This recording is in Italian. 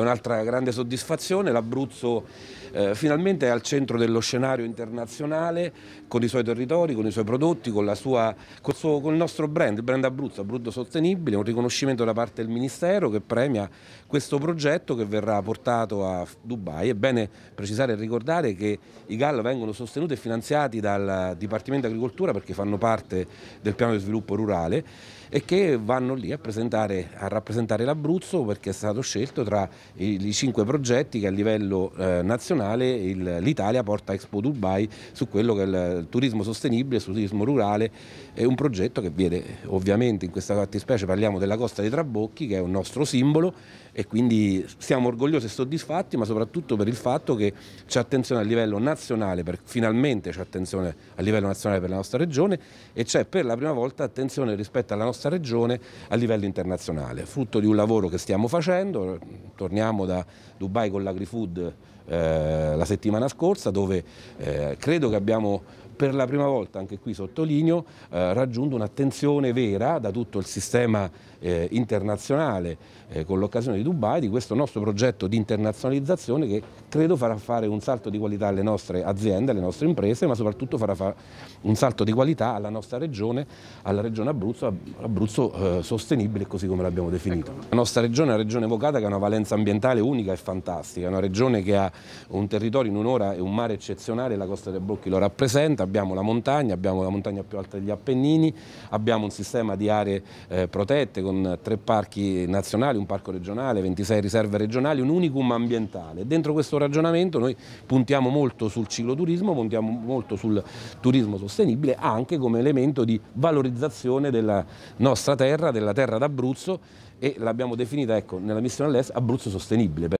Un'altra grande soddisfazione, l'Abruzzo eh, finalmente è al centro dello scenario internazionale con i suoi territori, con i suoi prodotti, con, sua, con, il, suo, con il nostro brand, il brand Abruzzo, Abruzzo Sostenibile, un riconoscimento da parte del Ministero che premia questo progetto che verrà portato a Dubai. È bene precisare e ricordare che i GAL vengono sostenuti e finanziati dal Dipartimento Agricoltura perché fanno parte del piano di sviluppo rurale e che vanno lì a, a rappresentare l'Abruzzo perché è stato scelto tra i, i cinque progetti che a livello eh, nazionale nazionale l'Italia porta Expo Dubai su quello che è il turismo sostenibile, il turismo rurale, è un progetto che vede ovviamente in questa fattispecie parliamo della costa dei Trabocchi che è un nostro simbolo e quindi siamo orgogliosi e soddisfatti ma soprattutto per il fatto che c'è attenzione a livello nazionale, per, finalmente c'è attenzione a livello nazionale per la nostra regione e c'è per la prima volta attenzione rispetto alla nostra regione a livello internazionale, frutto di un lavoro che stiamo facendo, torniamo da Dubai con l'agrifood eh, eh, la settimana scorsa dove eh, credo che abbiamo per la prima volta, anche qui sottolineo, eh, raggiunto un'attenzione vera da tutto il sistema eh, internazionale eh, con l'occasione di Dubai, di questo nostro progetto di internazionalizzazione che credo farà fare un salto di qualità alle nostre aziende, alle nostre imprese, ma soprattutto farà fare un salto di qualità alla nostra regione, alla regione Abruzzo, Abruzzo eh, sostenibile così come l'abbiamo definito. Ecco. La nostra regione è una regione evocata che ha una valenza ambientale unica e fantastica, è una regione che ha un territorio in un'ora e un mare eccezionale, la costa dei Brocchi lo rappresenta, abbiamo la montagna, abbiamo la montagna più alta degli Appennini, abbiamo un sistema di aree eh, protette con tre parchi nazionali, un parco regionale, 26 riserve regionali, un unicum ambientale. Dentro questo ragionamento noi puntiamo molto sul cicloturismo, puntiamo molto sul turismo sostenibile anche come elemento di valorizzazione della nostra terra, della terra d'Abruzzo e l'abbiamo definita ecco, nella missione all'est Abruzzo sostenibile.